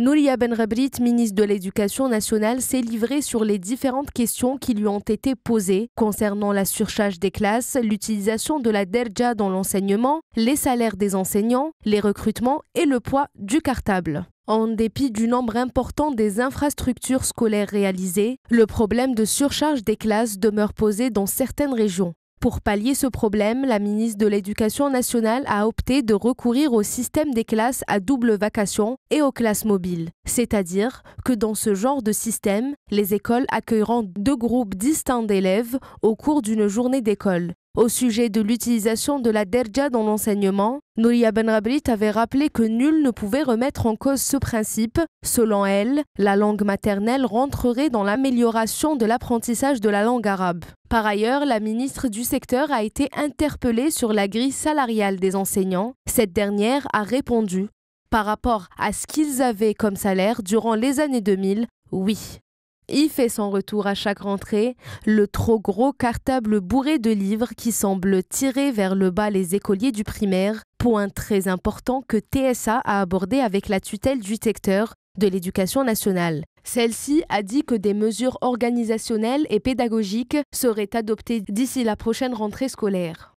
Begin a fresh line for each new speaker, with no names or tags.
Nouria Ben Rabrit, ministre de l'Éducation nationale, s'est livrée sur les différentes questions qui lui ont été posées concernant la surcharge des classes, l'utilisation de la derja dans l'enseignement, les salaires des enseignants, les recrutements et le poids du cartable. En dépit du nombre important des infrastructures scolaires réalisées, le problème de surcharge des classes demeure posé dans certaines régions. Pour pallier ce problème, la ministre de l'Éducation nationale a opté de recourir au système des classes à double vacation et aux classes mobiles. C'est-à-dire que dans ce genre de système, les écoles accueilleront deux groupes distincts d'élèves au cours d'une journée d'école. Au sujet de l'utilisation de la derja dans l'enseignement, Nouria Ben Rabrit avait rappelé que nul ne pouvait remettre en cause ce principe. Selon elle, la langue maternelle rentrerait dans l'amélioration de l'apprentissage de la langue arabe. Par ailleurs, la ministre du secteur a été interpellée sur la grille salariale des enseignants. Cette dernière a répondu par rapport à ce qu'ils avaient comme salaire durant les années 2000, oui. Il fait son retour à chaque rentrée, le trop gros cartable bourré de livres qui semble tirer vers le bas les écoliers du primaire, point très important que TSA a abordé avec la tutelle du secteur de l'éducation nationale. Celle-ci a dit que des mesures organisationnelles et pédagogiques seraient adoptées d'ici la prochaine rentrée scolaire.